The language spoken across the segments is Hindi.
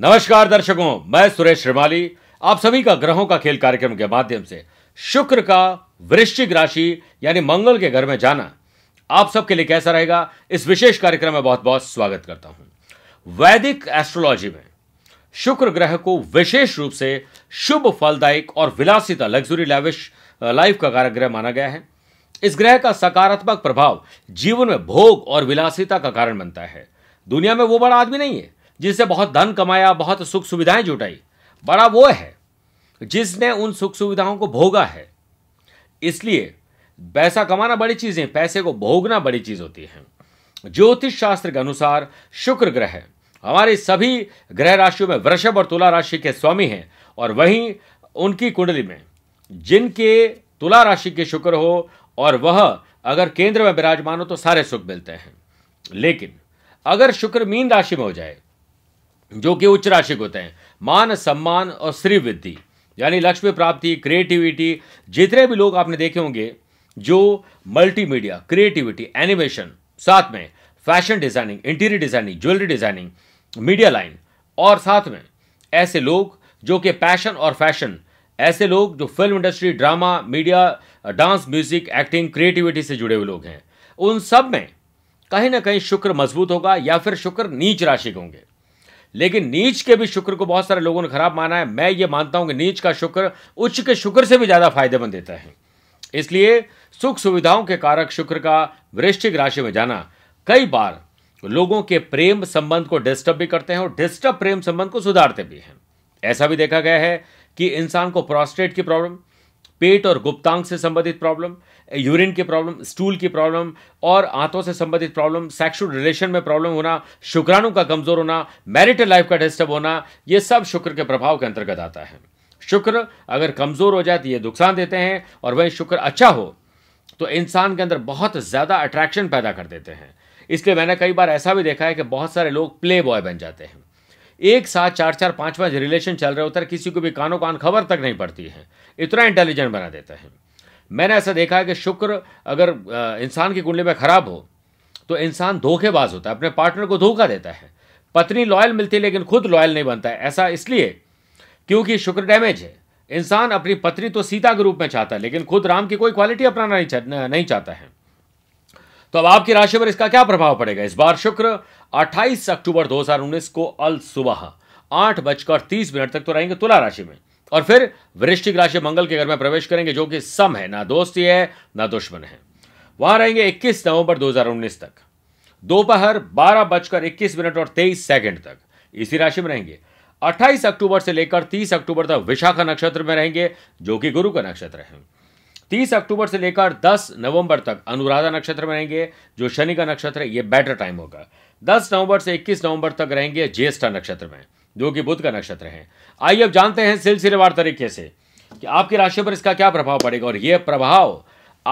नमस्कार दर्शकों मैं सुरेश श्रीमाली आप सभी का ग्रहों का खेल कार्यक्रम के माध्यम से शुक्र का वृश्चिक राशि यानी मंगल के घर में जाना आप सबके लिए कैसा रहेगा इस विशेष कार्यक्रम में बहुत बहुत स्वागत करता हूं वैदिक एस्ट्रोलॉजी में शुक्र ग्रह को विशेष रूप से शुभ फलदायक और विलासिता लग्जरी लाविश लाइफ का कारक ग्रह माना गया है इस ग्रह का सकारात्मक प्रभाव जीवन में भोग और विलासिता का कारण बनता है दुनिया में वो बड़ा आदमी नहीं है जिससे बहुत धन कमाया बहुत सुख सुविधाएं जुटाई बड़ा वो है जिसने उन सुख सुविधाओं को भोगा है इसलिए पैसा कमाना बड़ी चीज़ है पैसे को भोगना बड़ी चीज़ होती है ज्योतिष शास्त्र के अनुसार शुक्र ग्रह हमारे सभी ग्रह राशियों में वृषभ और तुला राशि के स्वामी हैं और वहीं उनकी कुंडली में जिनके तुला राशि के शुक्र हो और वह अगर केंद्र में विराजमान हो तो सारे सुख मिलते हैं लेकिन अगर शुक्र मीन राशि में हो जाए जो कि उच्च राशि के होते हैं मान सम्मान और श्री वृद्धि यानी लक्ष्य प्राप्ति क्रिएटिविटी जितने भी लोग आपने देखे होंगे जो मल्टीमीडिया क्रिएटिविटी एनिमेशन साथ में fashion designing interior designing jewellery designing media line और साथ में ऐसे लोग जो कि पैशन और फैशन ऐसे लोग जो film industry drama media dance music acting creativity से जुड़े हुए लोग हैं उन सब में कहीं ना कहीं शुक्र मजबूत होगा या फिर शुक्र नीच राशि के होंगे लेकिन नीच के भी शुक्र को बहुत सारे लोगों ने खराब माना है मैं ये मानता हूं कि नीच का शुक्र उच्च के शुक्र से भी ज़्यादा फायदेमंद देता है इसलिए सुख सुविधाओं के कारक शुक्र का वृश्चिक राशि में जाना कई बार लोगों के प्रेम संबंध को डिस्टर्ब भी करते हैं और डिस्टर्ब प्रेम संबंध को सुधारते भी हैं ऐसा भी देखा गया है कि इंसान को प्रोस्टेट की प्रॉब्लम पेट और गुप्तांग से संबंधित प्रॉब्लम यूरिन की प्रॉब्लम स्टूल की प्रॉब्लम और आंतों से संबंधित प्रॉब्लम सेक्सुअल रिलेशन में प्रॉब्लम होना शुक्राणु का कमज़ोर होना मैरिटल लाइफ का डिस्टर्ब होना ये सब शुक्र के प्रभाव के अंतर्गत आता है शुक्र अगर कमज़ोर हो जाए तो ये नुकसान देते हैं और वहीं शुक्र अच्छा हो तो इंसान के अंदर बहुत ज़्यादा अट्रैक्शन पैदा कर देते हैं इसलिए मैंने कई बार ऐसा भी देखा है कि बहुत सारे लोग प्ले बॉय बन जाते हैं एक साथ चार चार पाँच पाँच रिलेशन चल रहे होते हैं किसी को भी कानों कान खबर तक नहीं पड़ती है इतना इंटेलिजेंट बना देता है मैंने ऐसा देखा है कि शुक्र अगर इंसान की कुंडली में खराब हो तो इंसान धोखेबाज होता है अपने पार्टनर को धोखा देता है पत्नी लॉयल मिलती है लेकिन खुद लॉयल नहीं बनता है ऐसा इसलिए क्योंकि शुक्र डैमेज है इंसान अपनी पत्नी तो सीता के रूप में चाहता है लेकिन खुद राम की कोई क्वालिटी अपनाना नहीं, नहीं चाहता है तो अब आपकी राशि पर इसका क्या प्रभाव पड़ेगा इस बार शुक्र 28 अक्टूबर 2019 को अल सुबह आठ बजकर तीस मिनट तक तो रहेंगे तुला राशि में और फिर वृश्चिक राशि मंगल के घर में प्रवेश करेंगे जो कि सम है ना दोस्ती है ना दुश्मन है वहां रहेंगे 21 नवंबर 2019 तक दोपहर बारह बजकर इक्कीस मिनट और तेईस सेकंड तक इसी राशि में रहेंगे 28 अक्टूबर से लेकर 30 अक्टूबर तक विशाखा नक्षत्र में रहेंगे जो कि गुरु का नक्षत्र है 30 अक्टूबर से लेकर 10 नवंबर तक अनुराधा नक्षत्र में रहेंगे जो शनि का नक्षत्र है यह बेटर टाइम होगा 10 नवंबर से 21 नवंबर तक रहेंगे ज्येष्ठा नक्षत्र में जो कि बुध का नक्षत्र है आइए अब जानते हैं सिलसिलेवार तरीके से कि आपकी राशि पर इसका क्या प्रभाव पड़ेगा और यह प्रभाव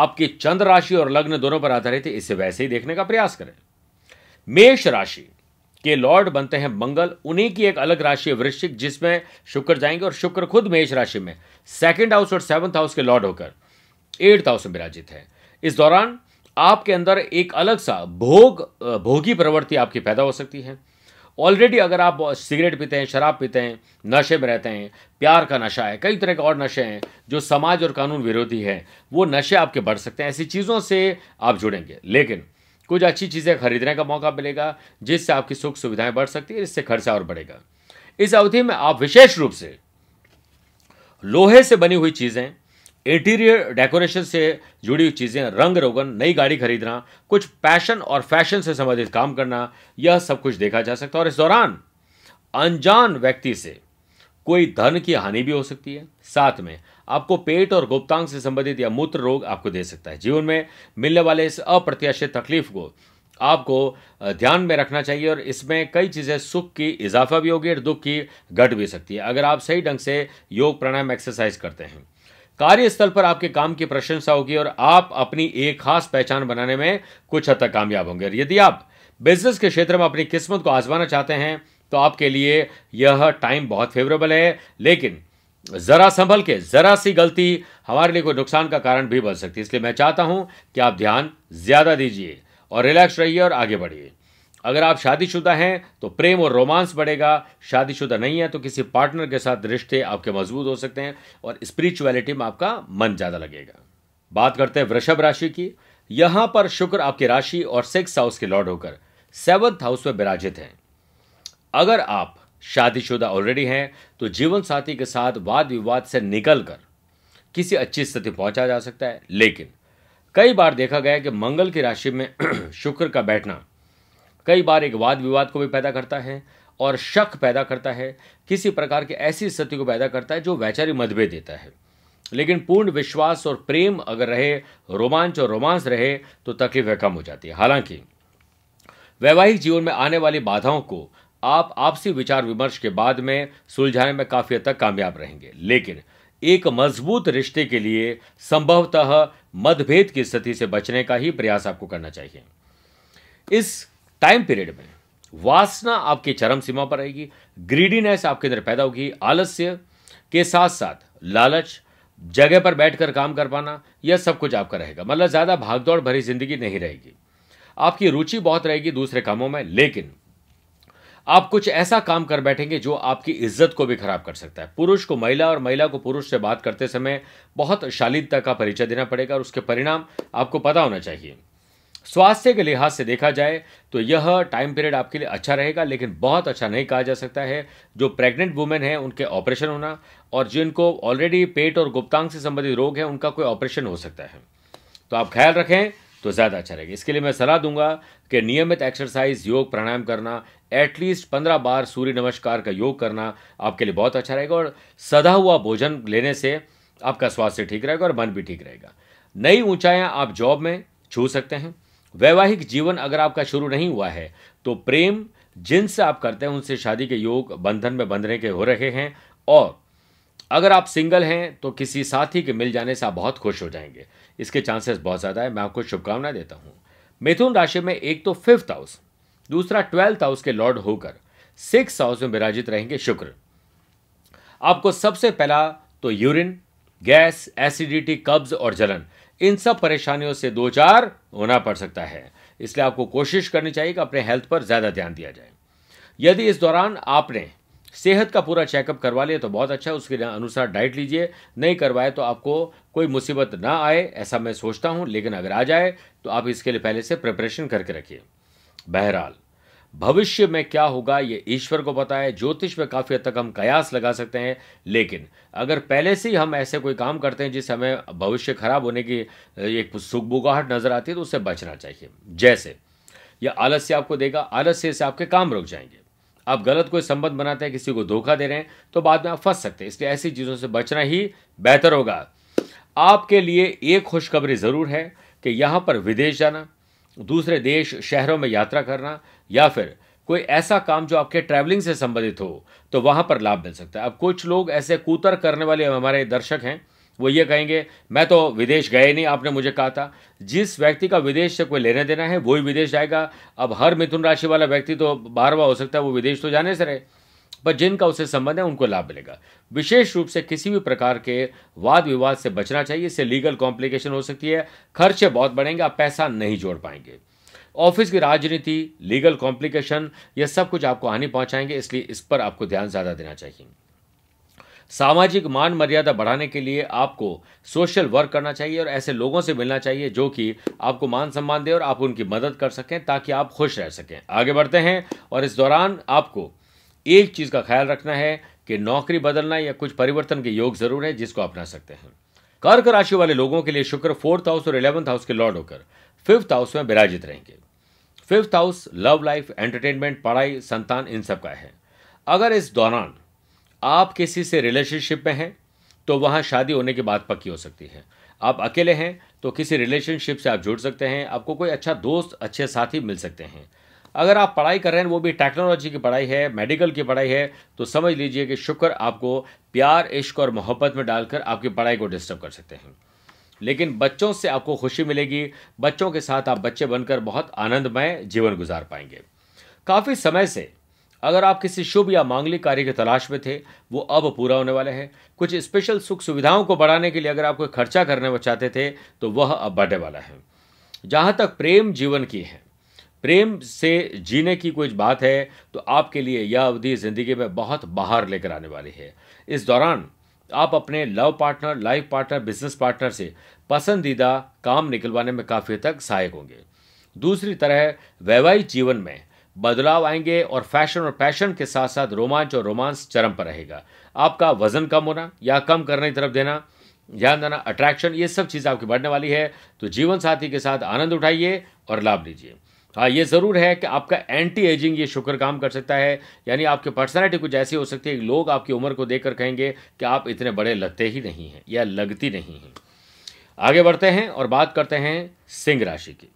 आपकी चंद्र राशि और लग्न दोनों पर आधारित है इसे वैसे ही देखने का प्रयास करें मेष राशि के लॉर्ड बनते हैं मंगल उन्हीं की एक अलग राशि है वृश्चिक जिसमें शुक्र जाएंगे और शुक्र खुद मेष राशि में सेकंड हाउस और सेवंथ हाउस के लॉर्ड होकर एट्थ हाउस में विराजित है इस दौरान आपके अंदर एक अलग सा भोग भोगी प्रवृत्ति आपकी पैदा हो सकती है ऑलरेडी अगर आप सिगरेट पीते हैं शराब पीते हैं नशे में रहते हैं प्यार का नशा है कई तरह के और नशे हैं जो समाज और कानून विरोधी हैं वो नशे आपके बढ़ सकते हैं ऐसी चीज़ों से आप जुड़ेंगे लेकिन कुछ अच्छी चीज़ें खरीदने का मौका मिलेगा जिससे आपकी सुख सुविधाएं बढ़ सकती है इससे खर्चा और बढ़ेगा इस अवधि में आप विशेष रूप से लोहे से बनी हुई चीज़ें इंटीरियर डेकोरेशन से जुड़ी हुई चीज़ें रंग रोगन नई गाड़ी खरीदना कुछ पैशन और फैशन से संबंधित काम करना यह सब कुछ देखा जा सकता है और इस दौरान अनजान व्यक्ति से कोई धन की हानि भी हो सकती है साथ में आपको पेट और गुप्तांग से संबंधित या मूत्र रोग आपको दे सकता है जीवन में मिलने वाले इस अप्रत्याशित तकलीफ को आपको ध्यान में रखना चाहिए और इसमें कई चीज़ें सुख की इजाफा भी होगी और दुख की घट भी सकती है अगर आप सही ढंग से योग प्राणायाम एक्सरसाइज करते हैं कार्यस्थल पर आपके काम की प्रशंसा होगी और आप अपनी एक खास पहचान बनाने में कुछ हद तक कामयाब होंगे और यदि आप बिजनेस के क्षेत्र में अपनी किस्मत को आजमाना चाहते हैं तो आपके लिए यह टाइम बहुत फेवरेबल है लेकिन जरा संभल के जरा सी गलती हमारे लिए कोई नुकसान का कारण भी बन सकती है इसलिए मैं चाहता हूं कि आप ध्यान ज्यादा दीजिए और रिलैक्स रहिए और आगे बढ़िए अगर आप शादीशुदा हैं तो प्रेम और रोमांस बढ़ेगा शादीशुदा नहीं है तो किसी पार्टनर के साथ रिश्ते आपके मजबूत हो सकते हैं और स्पिरिचुअलिटी में आपका मन ज़्यादा लगेगा बात करते हैं वृषभ राशि की यहाँ पर शुक्र आपकी राशि और सिक्स हाउस के लॉर्ड होकर सेवन्थ हाउस में विराजित हैं अगर आप शादीशुदा ऑलरेडी हैं तो जीवन साथी के साथ वाद विवाद से निकल कर किसी अच्छी स्थिति पहुंचा जा सकता है लेकिन कई बार देखा गया कि मंगल की राशि में शुक्र का बैठना कई बार एक वाद विवाद को भी पैदा करता है और शक पैदा करता है किसी प्रकार की ऐसी स्थिति को पैदा करता है जो वैचारिक मतभेद देता है लेकिन पूर्ण विश्वास और प्रेम अगर रहे रोमांच और रोमांस रहे तो तकलीफें कम हो जाती है हालांकि वैवाहिक जीवन में आने वाली बाधाओं को आप आपसी विचार विमर्श के बाद में सुलझाने में काफी हद तक कामयाब रहेंगे लेकिन एक मजबूत रिश्ते के लिए संभवतः मतभेद की स्थिति से बचने का ही प्रयास आपको करना चाहिए इस टाइम पीरियड में वासना आपकी चरम सीमा पर रहेगी ग्रीडीनेस आपके अंदर पैदा होगी आलस्य के साथ साथ लालच जगह पर बैठकर काम कर पाना यह सब कुछ आपका रहेगा मतलब ज़्यादा भागदौड़ भरी जिंदगी नहीं रहेगी आपकी रुचि बहुत रहेगी दूसरे कामों में लेकिन आप कुछ ऐसा काम कर बैठेंगे जो आपकी इज्जत को भी खराब कर सकता है पुरुष को महिला और महिला को पुरुष से बात करते समय बहुत शालीनता का परिचय देना पड़ेगा और उसके परिणाम आपको पता होना चाहिए स्वास्थ्य के लिहाज से देखा जाए तो यह टाइम पीरियड आपके लिए अच्छा रहेगा लेकिन बहुत अच्छा नहीं कहा जा सकता है जो प्रेग्नेंट वुमेन है उनके ऑपरेशन होना और जिनको ऑलरेडी पेट और गुप्तांग से संबंधित रोग है उनका कोई ऑपरेशन हो सकता है तो आप ख्याल रखें तो ज़्यादा अच्छा रहेगा इसके लिए मैं सलाह दूंगा कि नियमित एक्सरसाइज योग प्राणायाम करना एटलीस्ट पंद्रह बार सूर्य नमस्कार का योग करना आपके लिए बहुत अच्छा रहेगा और सदा हुआ भोजन लेने से आपका स्वास्थ्य ठीक रहेगा और मन भी ठीक रहेगा नई ऊंचाइयां आप जॉब में छू सकते हैं वैवाहिक जीवन अगर आपका शुरू नहीं हुआ है तो प्रेम जिनसे आप करते हैं उनसे शादी के योग बंधन में बंधने के हो रहे हैं और अगर आप सिंगल हैं तो किसी साथी के मिल जाने से आप बहुत खुश हो जाएंगे इसके चांसेस बहुत ज़्यादा है मैं आपको शुभकामना देता हूँ मिथुन राशि में एक तो फिफ्थ हाउस दूसरा ट्वेल्थ हाउस के लॉर्ड होकर सिक्स हाउस में विराजित रहेंगे शुक्र आपको सबसे पहला तो यूरिन गैस एसिडिटी कब्ज और जलन इन सब परेशानियों से दो चार होना पड़ सकता है इसलिए आपको कोशिश करनी चाहिए कि अपने हेल्थ पर ज़्यादा ध्यान दिया जाए यदि इस दौरान आपने सेहत का पूरा चेकअप करवा लिया तो बहुत अच्छा उसके अनुसार डाइट लीजिए नहीं करवाए तो आपको कोई मुसीबत ना आए ऐसा मैं सोचता हूं लेकिन अगर आ जाए तो आप इसके लिए पहले से प्रिपरेशन करके रखिए बहरहाल भविष्य में क्या होगा ये ईश्वर को पता है ज्योतिष में काफ़ी हद तक हम कयास लगा सकते हैं लेकिन अगर पहले से ही हम ऐसे कोई काम करते हैं जिस हमें भविष्य खराब होने की एक सुखबुगाहट नज़र आती है तो उससे बचना चाहिए जैसे यह आलस्य आपको देगा आलस्य से आपके काम रुक जाएंगे आप गलत कोई संबंध बनाते हैं किसी को धोखा दे रहे हैं तो बाद में आप फंस सकते हैं इसलिए ऐसी चीज़ों से बचना ही बेहतर होगा आपके लिए एक खुशखबरी ज़रूर है कि यहाँ पर विदेश जाना दूसरे देश शहरों में यात्रा करना या फिर कोई ऐसा काम जो आपके ट्रैवलिंग से संबंधित हो तो वहां पर लाभ मिल सकता है अब कुछ लोग ऐसे कूतर करने वाले हमारे दर्शक हैं वो ये कहेंगे मैं तो विदेश गए नहीं आपने मुझे कहा था जिस व्यक्ति का विदेश से कोई लेने देना है वो ही विदेश जाएगा अब हर मिथुन राशि वाला व्यक्ति तो बारवा हो सकता है वो विदेश तो जाने से रहे पर जिनका उससे संबंध है उनको लाभ मिलेगा विशेष रूप से किसी भी प्रकार के वाद विवाद से बचना चाहिए इससे लीगल कॉम्प्लिकेशन हो सकती है खर्चे बहुत बढ़ेंगे आप पैसा नहीं जोड़ पाएंगे ऑफिस की राजनीति लीगल कॉम्प्लिकेशन यह सब कुछ आपको हानि पहुंचाएंगे इसलिए इस पर आपको ध्यान ज़्यादा देना चाहिए सामाजिक मान मर्यादा बढ़ाने के लिए आपको सोशल वर्क करना चाहिए और ऐसे लोगों से मिलना चाहिए जो कि आपको मान सम्मान दे और आप उनकी मदद कर सकें ताकि आप खुश रह सकें आगे बढ़ते हैं और इस दौरान आपको एक चीज़ का ख्याल रखना है कि नौकरी बदलना या कुछ परिवर्तन के योग जरूर है जिसको अपना सकते हैं कर्क राशि वाले लोगों के लिए शुक्र फोर्थ हाउस और इलेवंथ हाउस के लॉर्ड होकर फिफ्थ हाउस में विराजित रहेंगे fifth house love life entertainment पढ़ाई संतान इन सब का है अगर इस दौरान आप किसी से रिलेशनशिप में हैं तो वहाँ शादी होने की बात पक्की हो सकती है आप अकेले हैं तो किसी रिलेशनशिप से आप जुड़ सकते हैं आपको कोई अच्छा दोस्त अच्छे साथी मिल सकते हैं अगर आप पढ़ाई कर रहे हैं वो भी टेक्नोलॉजी की पढ़ाई है मेडिकल की पढ़ाई है तो समझ लीजिए कि शुक्र आपको प्यार इश्क और मोहब्बत में डालकर आपकी पढ़ाई को डिस्टर्ब कर सकते हैं लेकिन बच्चों से आपको खुशी मिलेगी बच्चों के साथ आप बच्चे बनकर बहुत आनंदमय जीवन गुजार पाएंगे काफ़ी समय से अगर आप किसी शुभ या मांगलिक कार्य की तलाश में थे वो अब पूरा होने वाले हैं कुछ स्पेशल सुख सुविधाओं को बढ़ाने के लिए अगर आप कोई खर्चा करने चाहते थे तो वह अब बढ़ने वाला है जहाँ तक प्रेम जीवन की है प्रेम से जीने की कोई बात है तो आपके लिए यह अवधि ज़िंदगी में बहुत बाहर लेकर आने वाली है इस दौरान आप अपने love partner life partner business partner से पसंदीदा काम निकलवाने में काफ़ी तक सहायक होंगे दूसरी तरह वैवाहिक जीवन में बदलाव आएंगे और फैशन और पैशन के साथ साथ रोमांच और रोमांस चरम पर रहेगा आपका वजन कम होना या कम करने की तरफ देना ध्यान देना अट्रैक्शन ये सब चीज़ आपकी बढ़ने वाली है तो जीवन साथी के साथ आनंद उठाइए और लाभ लीजिए हाँ ये ज़रूर है कि आपका एंटी एजिंग ये शुक्र काम कर सकता है यानी आपकी पर्सनैलिटी कुछ ऐसी हो सकती है कि लोग आपकी उम्र को देखकर कहेंगे कि आप इतने बड़े लगते ही नहीं हैं या लगती नहीं हैं आगे बढ़ते हैं और बात करते हैं सिंह राशि की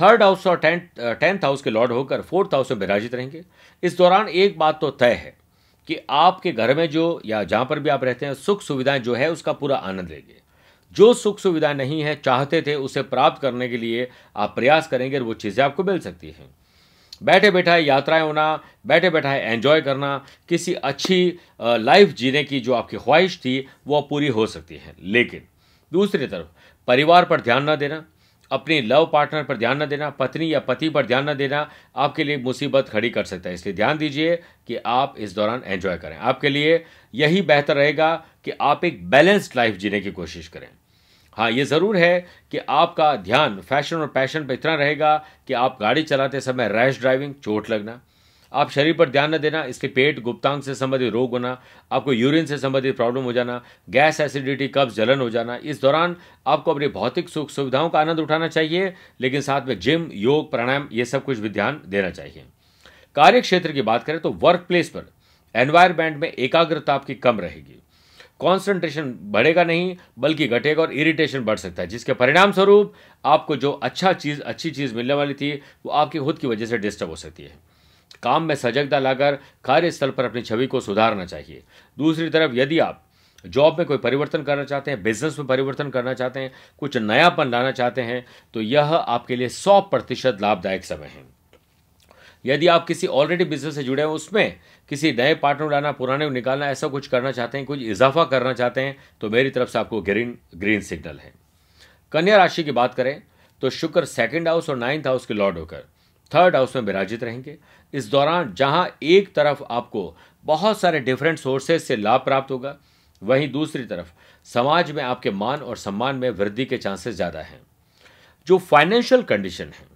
थर्ड हाउस और टेंथ टेंथ हाउस के लॉर्ड होकर फोर्थ हाउस में विराजित रहेंगे इस दौरान एक बात तो तय है कि आपके घर में जो या जहाँ पर भी आप रहते हैं सुख सुविधाएं जो है उसका पूरा आनंद लेंगे जो सुख सुविधा नहीं है चाहते थे उसे प्राप्त करने के लिए आप प्रयास करेंगे वो चीज़ें आपको मिल सकती हैं बैठे बैठाए यात्राएं होना बैठे बैठाए एंजॉय करना किसी अच्छी लाइफ जीने की जो आपकी ख्वाहिश थी वो पूरी हो सकती है लेकिन दूसरी तरफ परिवार पर ध्यान न देना अपने लव पार्टनर पर ध्यान न देना पत्नी या पति पर ध्यान न देना आपके लिए मुसीबत खड़ी कर सकता है इसलिए ध्यान दीजिए कि आप इस दौरान एंजॉय करें आपके लिए यही बेहतर रहेगा कि आप एक बैलेंस्ड लाइफ जीने की कोशिश करें हाँ ये ज़रूर है कि आपका ध्यान फैशन और पैशन पर इतना रहेगा कि आप गाड़ी चलाते समय रैश ड्राइविंग चोट लगना आप शरीर पर ध्यान न देना इसके पेट गुप्तांग से संबंधित रोग होना आपको यूरिन से संबंधित प्रॉब्लम हो जाना गैस एसिडिटी कब्ज जलन हो जाना इस दौरान आपको अपनी भौतिक सुख सुविधाओं का आनंद उठाना चाहिए लेकिन साथ में जिम योग प्राणायाम ये सब कुछ भी ध्यान देना चाहिए कार्य क्षेत्र की बात करें तो वर्क प्लेस पर एनवायरमेंट में एकाग्रता आपकी कम रहेगी कॉन्सेंट्रेशन बढ़ेगा नहीं बल्कि घटेगा और इरिटेशन बढ़ सकता है जिसके परिणाम स्वरूप आपको जो अच्छा चीज़ अच्छी चीज़ मिलने वाली थी वो आपकी खुद की वजह से डिस्टर्ब हो सकती है काम में सजगता लाकर कार्यस्थल पर अपनी छवि को सुधारना चाहिए दूसरी तरफ यदि आप जॉब में कोई परिवर्तन करना चाहते हैं बिजनेस में परिवर्तन करना चाहते हैं कुछ नयापन लाना चाहते हैं तो यह आपके लिए सौ प्रतिशत लाभदायक समय है यदि आप किसी ऑलरेडी बिजनेस से जुड़े हैं उसमें किसी नए पार्टनर लाना पुराने को निकालना ऐसा कुछ करना चाहते हैं कुछ इजाफा करना चाहते हैं तो मेरी तरफ से आपको ग्रीन ग्रीन सिग्नल है कन्या राशि की बात करें तो शुक्र सेकेंड हाउस और नाइन्थ हाउस के लॉर्ड होकर थर्ड हाउस में विराजित रहेंगे इस दौरान जहां एक तरफ आपको बहुत सारे डिफरेंट सोर्सेज से लाभ प्राप्त होगा वहीं दूसरी तरफ समाज में आपके मान और सम्मान में वृद्धि के चांसेस ज़्यादा हैं जो फाइनेंशियल कंडीशन है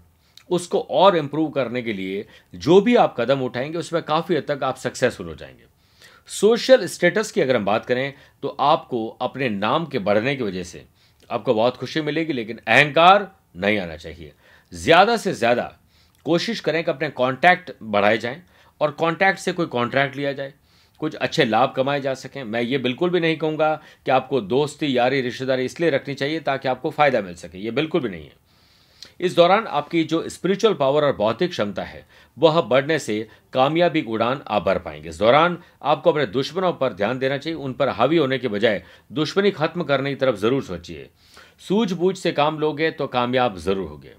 उसको और इम्प्रूव करने के लिए जो भी आप कदम उठाएंगे उसमें काफ़ी हद तक आप सक्सेसफुल हो जाएंगे सोशल स्टेटस की अगर हम बात करें तो आपको अपने नाम के बढ़ने की वजह से आपको बहुत खुशी मिलेगी लेकिन अहंकार नहीं आना चाहिए ज़्यादा से ज़्यादा कोशिश करें कि अपने कॉन्टैक्ट बढ़ाए जाएं और कॉन्टैक्ट से कोई कॉन्ट्रैक्ट लिया जाए कुछ अच्छे लाभ कमाए जा सकें मैं ये बिल्कुल भी नहीं कहूँगा कि आपको दोस्ती यारी रिश्तेदारी इसलिए रखनी चाहिए ताकि आपको फ़ायदा मिल सके ये बिल्कुल भी नहीं है इस दौरान आपकी जो स्पिरिचुअल पावर और बौद्धिक क्षमता है वह बढ़ने से कामयाबी उड़ान आप भर पाएंगे इस दौरान आपको अपने दुश्मनों पर ध्यान देना चाहिए उन पर हावी होने के बजाय दुश्मनी खत्म करने की तरफ जरूर सोचिए सूझबूझ से काम लोगे तो कामयाब जरूर होगे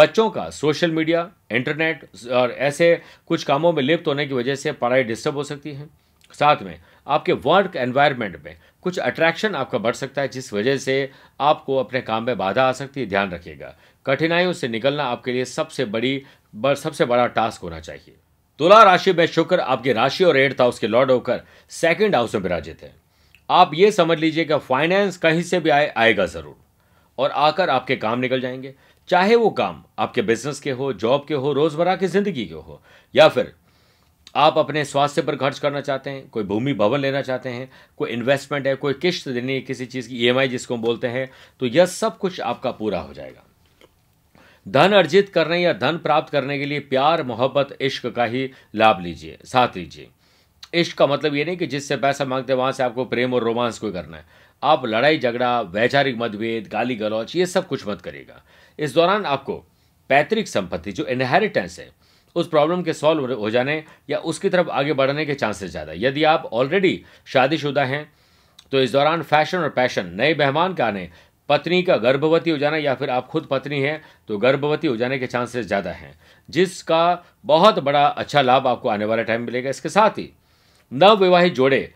बच्चों का सोशल मीडिया इंटरनेट और ऐसे कुछ कामों में लिप्त होने की वजह से पढ़ाई डिस्टर्ब हो सकती है साथ में आपके वर्क एनवायरनमेंट में कुछ अट्रैक्शन आपका बढ़ सकता है जिस वजह से आपको अपने काम में बाधा आ सकती है ध्यान रखिएगा कठिनाइयों से निकलना आपके लिए सबसे बड़ी बर, सबसे बड़ा टास्क होना चाहिए तुला राशि में शुक्र आपकी राशि और एर्थ हाउस के लॉर्ड होकर सेकेंड हाउस में विराजित है आप ये समझ लीजिए कि फाइनेंस कहीं से भी आए आएगा ज़रूर और आकर आपके काम निकल जाएंगे चाहे वो काम आपके बिजनेस के हो जॉब के हो रोज़मर्रा की ज़िंदगी के हो या फिर आप अपने स्वास्थ्य पर खर्च करना चाहते हैं कोई भूमि भवन लेना चाहते हैं कोई इन्वेस्टमेंट है कोई किश्त देनी है किसी चीज़ की ई e जिसको हम बोलते हैं तो यह सब कुछ आपका पूरा हो जाएगा धन अर्जित करने या धन प्राप्त करने के लिए प्यार मोहब्बत इश्क का ही लाभ लीजिए साथ लीजिए इश्क का मतलब ये नहीं कि जिससे पैसा मांगते हैं वहाँ से आपको प्रेम और रोमांस कोई करना है आप लड़ाई झगड़ा वैचारिक मतभेद गाली गलौच ये सब कुछ मत करेगा इस दौरान आपको पैतृक संपत्ति जो इनहेरिटेंस है उस प्रॉब्लम के सॉल्व हो जाने या उसकी तरफ आगे बढ़ने के चांसेस ज़्यादा यदि आप ऑलरेडी शादीशुदा हैं तो इस दौरान फैशन और पैशन नए मेहमान का आने पत्नी का गर्भवती हो जाना या फिर आप खुद पत्नी हैं तो गर्भवती हो जाने के चांसेस ज़्यादा हैं जिसका बहुत बड़ा अच्छा लाभ आपको आने वाले टाइम मिलेगा इसके साथ ही नवविवाहित जोड़े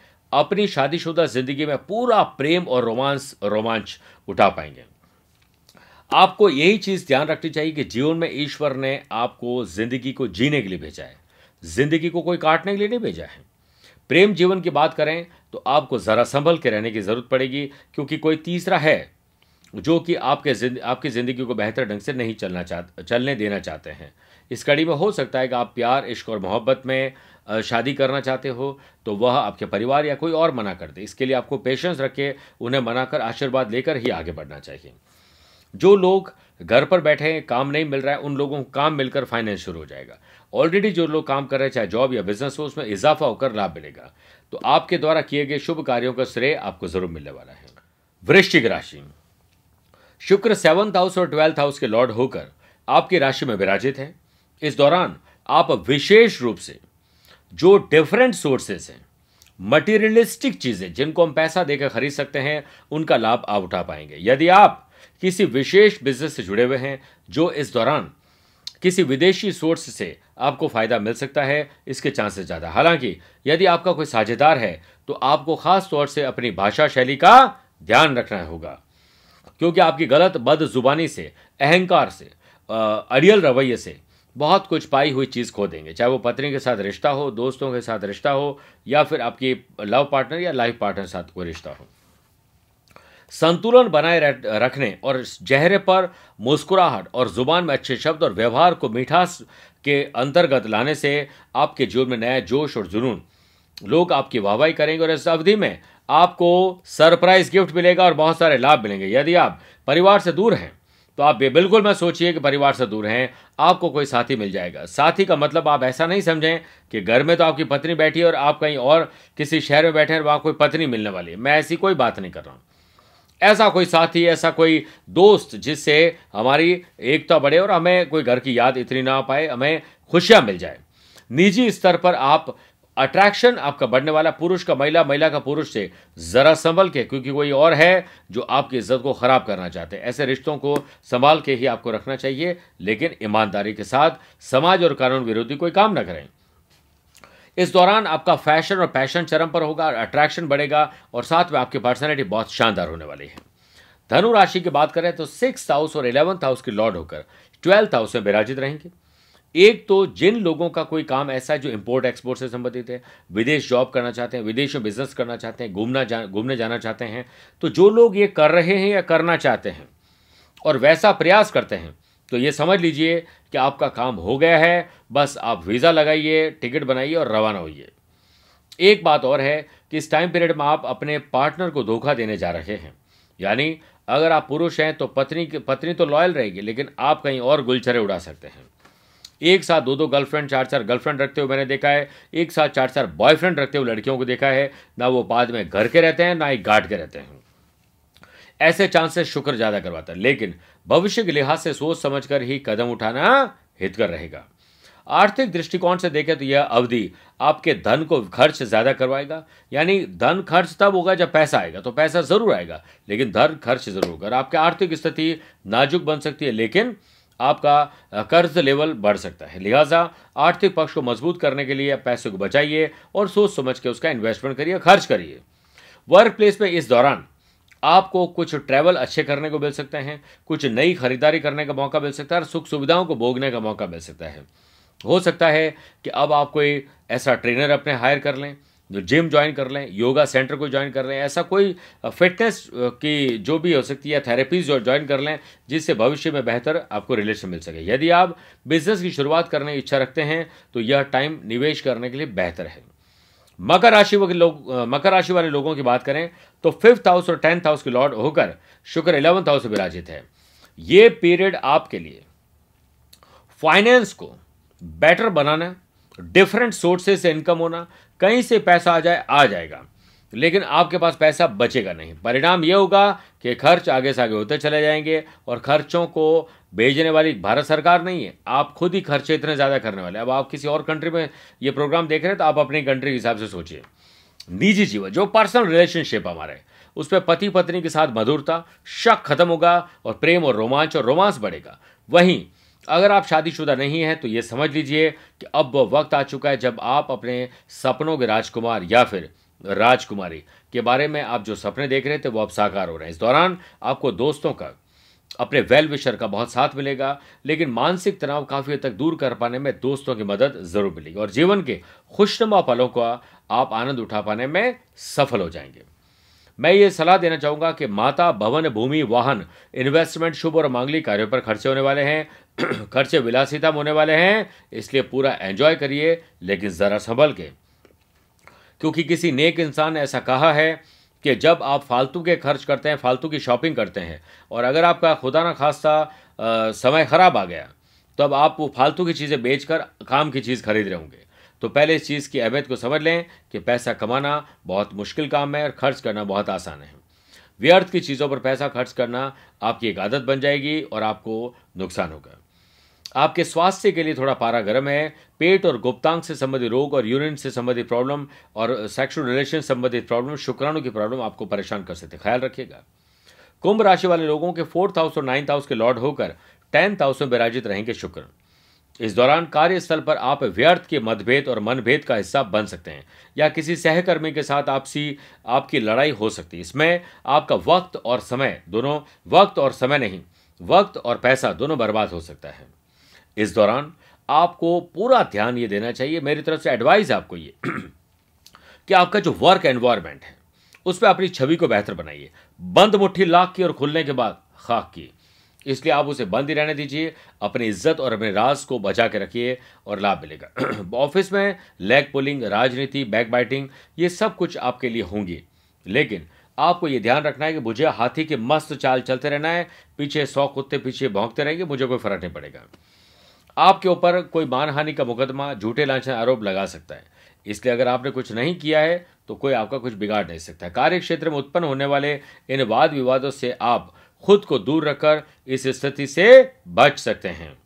अपनी शादीशुदा ज़िंदगी में पूरा प्रेम और रोमांस रोमांच उठा पाएंगे आपको यही चीज़ ध्यान रखनी चाहिए कि जीवन में ईश्वर ने आपको जिंदगी को जीने के लिए भेजा है जिंदगी को कोई काटने के लिए नहीं भेजा है प्रेम जीवन की बात करें तो आपको ज़रा संभल के रहने की ज़रूरत पड़ेगी क्योंकि कोई तीसरा है जो कि आपके जिन्द, आपकी ज़िंदगी को बेहतर ढंग से नहीं चलना चाह चलने देना चाहते हैं इस कड़ी में हो सकता है कि आप प्यार इश्क और मोहब्बत में शादी करना चाहते हो तो वह आपके परिवार या कोई और मना कर दे इसके लिए आपको पेशेंस रखे उन्हें मना कर आशीर्वाद लेकर ही आगे बढ़ना चाहिए जो लोग घर पर बैठे हैं काम नहीं मिल रहा है उन लोगों को काम मिलकर फाइनेंस शुरू हो जाएगा ऑलरेडी जो लोग काम कर रहे हैं चाहे जॉब या बिजनेस हो उसमें इजाफा होकर लाभ मिलेगा तो आपके द्वारा किए गए शुभ कार्यों का श्रेय आपको जरूर मिलने वाला है वृश्चिक राशि शुक्र सेवंथ हाउस और ट्वेल्थ हाउस के लॉर्ड होकर आपकी राशि में विराजित हैं इस दौरान आप विशेष रूप से जो डिफरेंट सोर्सेस हैं मटेरियलिस्टिक चीज़ें जिनको हम पैसा देकर खरीद सकते हैं उनका लाभ आप उठा पाएंगे यदि आप किसी विशेष बिजनेस से जुड़े हुए हैं जो इस दौरान किसी विदेशी सोर्स से आपको फ़ायदा मिल सकता है इसके चांसेस ज़्यादा हालांकि यदि आपका कोई साझेदार है तो आपको ख़ास तौर से अपनी भाषा शैली का ध्यान रखना होगा क्योंकि आपकी गलत बद जुबानी से अहंकार से अड़ियल रवैये से बहुत कुछ पाई हुई चीज़ खो देंगे चाहे वो पत्नी के साथ रिश्ता हो दोस्तों के साथ रिश्ता हो या फिर आपकी लव पार्टनर या लाइफ पार्टनर साथ कोई रिश्ता हो संतुलन बनाए रखने और चेहरे पर मुस्कुराहट और जुबान में अच्छे शब्द और व्यवहार को मिठास के अंतर्गत लाने से आपके जीवन में नया जोश और जुनून लोग आपकी वाहवाही करेंगे और इस अवधि में आपको सरप्राइज गिफ्ट मिलेगा और बहुत सारे लाभ मिलेंगे यदि आप परिवार से दूर हैं तो आप ये बिल्कुल मैं सोचिए कि परिवार से दूर हैं आपको कोई साथी मिल जाएगा साथी का मतलब आप ऐसा नहीं समझें कि घर में तो आपकी पत्नी बैठी है और आप कहीं और किसी शहर में बैठे हैं वहाँ कोई पत्नी मिलने वाली है मैं ऐसी कोई बात नहीं कर रहा हूँ ऐसा कोई साथी ऐसा कोई दोस्त जिससे हमारी एकता बढ़े और हमें कोई घर की याद इतनी ना पाए हमें खुशियाँ मिल जाए निजी स्तर पर आप अट्रैक्शन आपका बढ़ने वाला पुरुष का महिला महिला का पुरुष से जरा संभल के क्योंकि कोई और है जो आपकी इज्जत को खराब करना चाहते हैं ऐसे रिश्तों को संभाल के ही आपको रखना चाहिए लेकिन ईमानदारी के साथ समाज और कानून विरोधी कोई काम ना करें इस दौरान आपका फैशन और पैशन चरम पर होगा अट्रैक्शन बढ़ेगा और साथ में आपकी पर्सनैलिटी बहुत शानदार होने वाली है धनु राशि की बात करें तो सिक्स हाउस और इलेवंथ हाउस के लॉर्ड होकर ट्वेल्थ हाउस में विराजित रहेंगे एक तो जिन लोगों का कोई काम ऐसा है जो इंपोर्ट एक्सपोर्ट से संबंधित है विदेश जॉब करना चाहते हैं विदेश में बिजनेस करना चाहते हैं घूमना जा घूमने जाना चाहते हैं तो जो लोग ये कर रहे हैं या करना चाहते हैं और वैसा प्रयास करते हैं तो ये समझ लीजिए कि आपका काम हो गया है बस आप वीज़ा लगाइए टिकट बनाइए और रवाना होइए एक बात और है कि इस टाइम पीरियड में आप अपने पार्टनर को धोखा देने जा रहे हैं यानी अगर आप पुरुष हैं तो पत्नी पत्नी तो लॉयल रहेगी लेकिन आप कहीं और गुलचरे उड़ा सकते हैं एक साथ दो दो गर्लफ्रेंड चार चार गर्लफ्रेंड रखते हुए मैंने देखा है एक साथ चार चार बॉयफ्रेंड रखते हुए लड़कियों को देखा है ना वो बाद में घर के रहते हैं ना ही गार्ड के रहते हैं ऐसे चांसेस शुक्र ज़्यादा करवाता है लेकिन भविष्य के लिहाज से सोच समझ कर ही कदम उठाना हितकर रहेगा आर्थिक दृष्टिकोण से देखें तो यह अवधि आपके धन को खर्च ज़्यादा करवाएगा यानी धन खर्च तब होगा जब पैसा आएगा तो पैसा ज़रूर आएगा लेकिन धन खर्च ज़रूर होगा आपके आपकी आर्थिक स्थिति नाजुक बन सकती है लेकिन आपका कर्ज लेवल बढ़ सकता है लिहाजा आर्थिक पक्ष को मजबूत करने के लिए पैसे को बचाइए और सोच समझ के उसका इन्वेस्टमेंट करिए खर्च करिए वर्क प्लेस में इस दौरान आपको कुछ ट्रैवल अच्छे करने को मिल सकते हैं कुछ नई खरीदारी करने का मौका मिल सकता है और सुख सुविधाओं को भोगने का मौका मिल सकता है हो सकता है कि अब आप कोई ऐसा ट्रेनर अपने हायर कर लें जो जिम ज्वाइन कर लें योगा सेंटर को ज्वाइन कर लें ऐसा कोई फिटनेस की जो भी हो सकती है थेरेपीज जो ज्वाइन कर लें जिससे भविष्य में बेहतर आपको रिलेशन मिल सके यदि आप बिजनेस की शुरुआत करने की इच्छा रखते हैं तो यह टाइम निवेश करने के लिए बेहतर है मकर राशि के लोग मकर राशि वाले लोगों की बात करें तो फिफ्थ हाउस और टेंथ हाउस के लॉर्ड होकर शुक्र इलेवंथ हाउस विराजित है ये पीरियड आपके लिए फाइनेंस को बेटर बनाना डिफरेंट सोर्सेज से इनकम होना कहीं से पैसा आ जाए आ जाएगा लेकिन आपके पास पैसा बचेगा नहीं परिणाम ये होगा कि खर्च आगे से आगे होते चले जाएंगे और खर्चों को भेजने वाली भारत सरकार नहीं है आप खुद ही खर्चे इतने ज़्यादा करने वाले अब आप किसी और कंट्री में ये प्रोग्राम देख रहे हैं तो आप अपनी कंट्री के हिसाब से सोचिए निजी जीवन जो पर्सनल रिलेशनशिप हमारे उस पर पति पत्नी के साथ मधुरता शक खत्म होगा और प्रेम और रोमांच और रोमांस बढ़ेगा वहीं अगर आप शादीशुदा नहीं हैं तो ये समझ लीजिए कि अब वक्त आ चुका है जब आप अपने सपनों के राजकुमार या फिर राजकुमारी के बारे में आप जो सपने देख रहे थे वो अब साकार हो रहे हैं इस दौरान आपको दोस्तों का अपने वेल विशर का बहुत साथ मिलेगा लेकिन मानसिक तनाव काफ़ी हद तक दूर कर पाने में दोस्तों की मदद ज़रूर मिलेगी और जीवन के खुशनुमा पलों का आप आनंद उठा पाने में सफल हो जाएंगे मैं ये सलाह देना चाहूंगा कि माता भवन भूमि वाहन इन्वेस्टमेंट शुभ और मांगलिक कार्यों पर खर्चे होने वाले हैं खर्चे विलासिता होने वाले हैं इसलिए पूरा एंजॉय करिए लेकिन ज़रा संभल के क्योंकि किसी नेक इंसान ने ऐसा कहा है कि जब आप फालतू के खर्च करते हैं फालतू की शॉपिंग करते हैं और अगर आपका खुदा ना खास्ता समय ख़राब आ गया तो अब आप वो फालतू की चीज़ें बेचकर काम की चीज़ खरीद रहे होंगे तो पहले इस चीज़ की अहमियत को समझ लें कि पैसा कमाना बहुत मुश्किल काम है और खर्च करना बहुत आसान है व्यर्थ की चीज़ों पर पैसा खर्च करना आपकी एक आदत बन जाएगी और आपको नुकसान होगा आपके स्वास्थ्य के लिए थोड़ा पारा गर्म है पेट और गुप्तांग से संबंधित रोग और यूरिन से संबंधित प्रॉब्लम और सेक्सुअल रिलेशन संबंधित प्रॉब्लम शुक्राणु की प्रॉब्लम आपको परेशान कर सकते ख्याल रखिएगा कुंभ राशि वाले लोगों के फोर्थ हाउस और नाइन्थ हाउस के लॉर्ड होकर टेंथ हाउस में विराजित रहेंगे शुक्र इस दौरान कार्यस्थल पर आप व्यर्थ के मतभेद और मनभेद का हिस्सा बन सकते हैं या किसी सहकर्मी के साथ आपसी आपकी लड़ाई हो सकती है इसमें आपका वक्त और समय दोनों वक्त और समय नहीं वक्त और पैसा दोनों बर्बाद हो सकता है इस दौरान आपको पूरा ध्यान ये देना चाहिए मेरी तरफ से एडवाइस आपको ये कि आपका जो वर्क एनवायरमेंट है उस पर अपनी छवि को बेहतर बनाइए बंद मुट्ठी लाख की और खुलने के बाद खाक की इसलिए आप उसे बंद ही रहने दीजिए अपनी इज्जत और अपने राज को बचा के रखिए और लाभ मिलेगा ऑफिस में लेग पुलिंग राजनीति बैक बाइटिंग ये सब कुछ आपके लिए होंगी लेकिन आपको ये ध्यान रखना है कि मुझे हाथी के मस्त चाल चलते रहना है पीछे सौ कुत्ते पीछे भोंकते रहेंगे मुझे कोई फर्क नहीं पड़ेगा आपके ऊपर कोई मानहानि का मुकदमा झूठे लाछन आरोप लगा सकता है इसलिए अगर आपने कुछ नहीं किया है तो कोई आपका कुछ बिगाड़ नहीं सकता कार्य क्षेत्र में उत्पन्न होने वाले इन वाद विवादों से आप खुद को दूर रखकर इस स्थिति से बच सकते हैं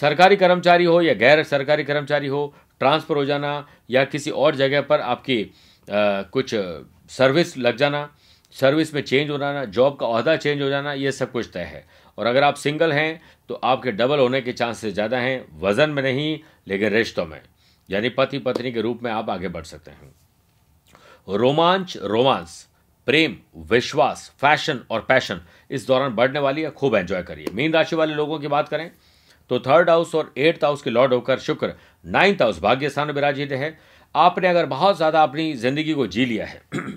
सरकारी कर्मचारी हो या गैर सरकारी कर्मचारी हो ट्रांसफर हो जाना या किसी और जगह पर आपकी आ, कुछ सर्विस लग जाना सर्विस में चेंज हो जाना जॉब का अहदा चेंज हो जाना ये सब कुछ तय है और अगर आप सिंगल हैं तो आपके डबल होने के चांसेस ज़्यादा हैं वज़न में नहीं लेकिन रिश्तों में यानी पति पत्नी के रूप में आप आगे बढ़ सकते हैं रोमांच रोमांस प्रेम विश्वास फैशन और पैशन इस दौरान बढ़ने वाली है खूब एंजॉय करिए मीन राशि वाले लोगों की बात करें तो थर्ड हाउस और एट्थ हाउस के लॉर्ड होकर शुक्र नाइन्थ हाउस भाग्य स्थान में विराजित है आपने अगर बहुत ज़्यादा अपनी ज़िंदगी को जी लिया है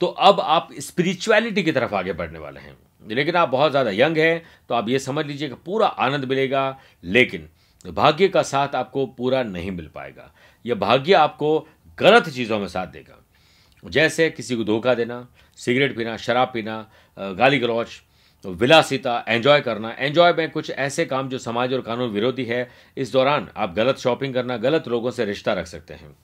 तो अब आप स्पिरिचुअलिटी की तरफ आगे बढ़ने वाले हैं लेकिन आप बहुत ज़्यादा यंग हैं तो आप ये समझ लीजिए कि पूरा आनंद मिलेगा लेकिन भाग्य का साथ आपको पूरा नहीं मिल पाएगा यह भाग्य आपको गलत चीज़ों में साथ देगा जैसे किसी को धोखा देना सिगरेट पीना शराब पीना गाली गलौच विलासिता एंजॉय करना एंजॉय में कुछ ऐसे काम जो समाज और कानून विरोधी है इस दौरान आप गलत शॉपिंग करना गलत लोगों से रिश्ता रख सकते हैं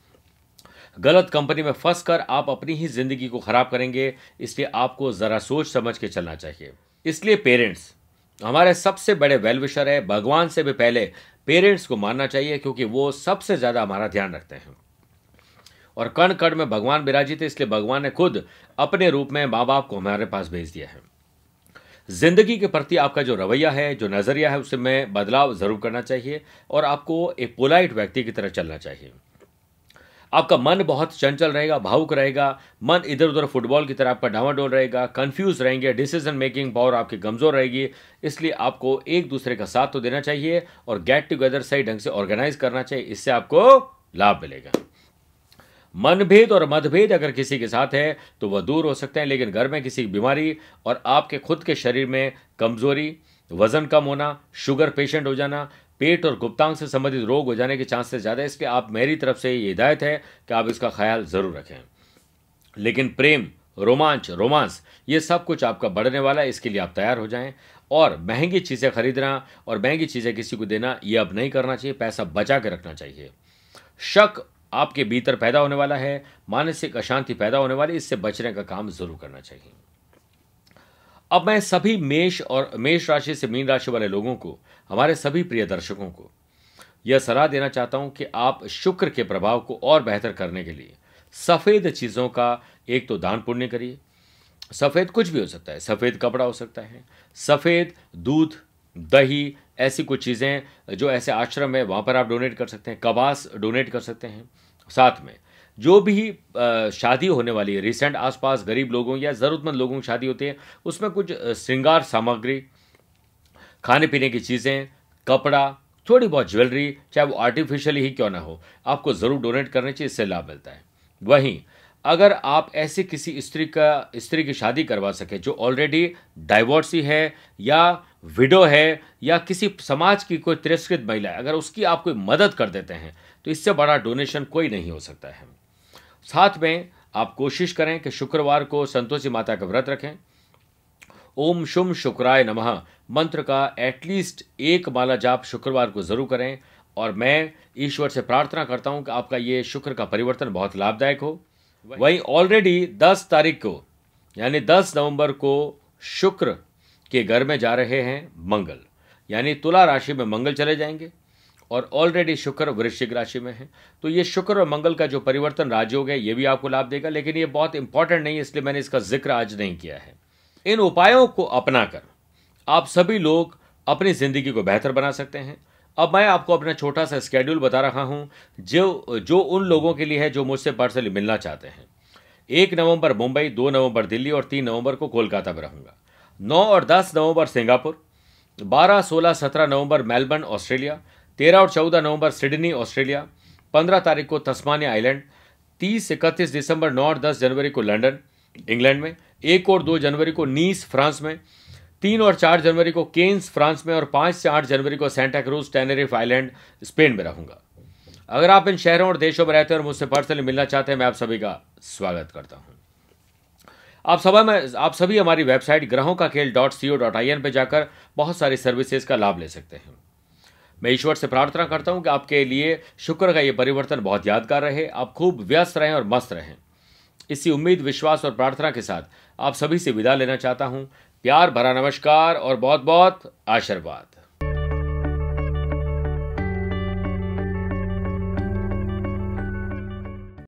गलत कंपनी में फंस कर आप अपनी ही जिंदगी को खराब करेंगे इसलिए आपको ज़रा सोच समझ के चलना चाहिए इसलिए पेरेंट्स हमारे सबसे बड़े वेलविशर है भगवान से भी पहले पेरेंट्स को मानना चाहिए क्योंकि वो सबसे ज़्यादा हमारा ध्यान रखते हैं और कण कण में भगवान विराजित है इसलिए भगवान ने खुद अपने रूप में माँ बाप को हमारे पास भेज दिया है जिंदगी के प्रति आपका जो रवैया है जो नज़रिया है उसमें बदलाव ज़रूर करना चाहिए और आपको एक पोलाइट व्यक्ति की तरह चलना चाहिए आपका मन बहुत चंचल रहेगा भावुक रहेगा मन इधर उधर फुटबॉल की तरह आपका डावाडोल रहेगा कंफ्यूज रहेंगे डिसीजन मेकिंग पावर आपकी कमज़ोर रहेगी इसलिए आपको एक दूसरे का साथ तो देना चाहिए और गेट टुगेदर सही ढंग से ऑर्गेनाइज करना चाहिए इससे आपको लाभ मिलेगा मनभेद और मतभेद अगर किसी के साथ है तो वह दूर हो सकते हैं लेकिन घर में किसी की बीमारी और आपके खुद के शरीर में कमजोरी वजन कम होना शुगर पेशेंट हो जाना पेट और गुप्तांग से संबंधित रोग हो जाने के चांसेस ज़्यादा है इसके आप मेरी तरफ से ये हिदायत है कि आप इसका ख्याल ज़रूर रखें लेकिन प्रेम रोमांच रोमांस ये सब कुछ आपका बढ़ने वाला है इसके लिए आप तैयार हो जाएं और महंगी चीज़ें खरीदना और महंगी चीज़ें किसी को देना ये अब नहीं करना चाहिए पैसा बचा के रखना चाहिए शक आपके भीतर पैदा होने वाला है मानसिक अशांति पैदा होने वाली इससे बचने का काम ज़रूर करना चाहिए अब मैं सभी मेष और मेष राशि से मीन राशि वाले लोगों को हमारे सभी प्रिय दर्शकों को यह सलाह देना चाहता हूं कि आप शुक्र के प्रभाव को और बेहतर करने के लिए सफ़ेद चीज़ों का एक तो दान पुण्य करिए सफ़ेद कुछ भी हो सकता है सफ़ेद कपड़ा हो सकता है सफ़ेद दूध दही ऐसी कुछ चीज़ें जो ऐसे आश्रम है वहाँ पर आप डोनेट कर सकते हैं कबास डोनेट कर सकते हैं साथ में जो भी शादी होने वाली है रिसेंट आसपास गरीब लोगों या ज़रूरतमंद लोगों की शादी होती है उसमें कुछ श्रृंगार सामग्री खाने पीने की चीज़ें कपड़ा थोड़ी बहुत ज्वेलरी चाहे वो आर्टिफिशियली ही क्यों ना हो आपको ज़रूर डोनेट करनी चाहिए इससे लाभ मिलता है वहीं अगर आप ऐसे किसी स्त्री का स्त्री की शादी करवा सकें जो ऑलरेडी डाइवोर्सी है या विडो है या किसी समाज की कोई तिरस्कृत महिला है अगर उसकी आप कोई मदद कर देते हैं तो इससे बड़ा डोनेशन कोई नहीं हो सकता है साथ में आप कोशिश करें कि शुक्रवार को संतोषी माता का व्रत रखें ओम शुम शुक्राय नमः मंत्र का एटलीस्ट एक माला जाप शुक्रवार को ज़रूर करें और मैं ईश्वर से प्रार्थना करता हूं कि आपका ये शुक्र का परिवर्तन बहुत लाभदायक हो वहीं ऑलरेडी 10 तारीख को यानी 10 नवंबर को शुक्र के घर में जा रहे हैं मंगल यानी तुला राशि में मंगल चले जाएंगे और ऑलरेडी शुक्र वृश्चिक राशि में है तो ये शुक्र और मंगल का जो परिवर्तन राजयोग है ये भी आपको लाभ देगा लेकिन ये बहुत इंपॉर्टेंट नहीं है इसलिए मैंने इसका जिक्र आज नहीं किया है इन उपायों को अपनाकर आप सभी लोग अपनी ज़िंदगी को बेहतर बना सकते हैं अब मैं आपको अपना छोटा सा स्केड्यूल बता रहा हूँ जो जो उन लोगों के लिए है जो मुझसे पर्सनली मिलना चाहते हैं एक नवंबर मुंबई दो नवंबर दिल्ली और तीन नवंबर को कोलकाता में रहूंगा नौ और दस नवंबर सिंगापुर बारह सोलह सत्रह नवंबर मेलबर्न ऑस्ट्रेलिया तेरह और चौदह नवंबर सिडनी ऑस्ट्रेलिया पंद्रह तारीख को तस्मानिया आइलैंड तीस इकतीस दिसंबर नौ और दस जनवरी को लंदन इंग्लैंड में एक और दो जनवरी को नीस फ्रांस में तीन और चार जनवरी को केन्स फ्रांस में और पाँच से आठ जनवरी को Santa Cruz Tenerife island Spain में रहूंगा अगर आप इन शहरों और देशों में रहते हैं और मुझसे पर्सनली मिलना चाहते हैं मैं आप सभी का स्वागत करता हूँ आप सभा में आप सभी हमारी वेबसाइट ग्रहों का खेल dot C O dot I N पर जाकर बहुत सारी सर्विसेज का लाभ ले सकते हैं मैं ईश्वर से प्रार्थना करता हूँ कि आपके लिए शुक्र का ये परिवर्तन बहुत यादगार रहे आप खूब व्यस्त रहें और मस्त रहें इसी उम्मीद विश्वास और प्रार्थना के साथ आप सभी से विदा लेना चाहता हूँ प्यार भरा नमस्कार और बहुत बहुत आशीर्वाद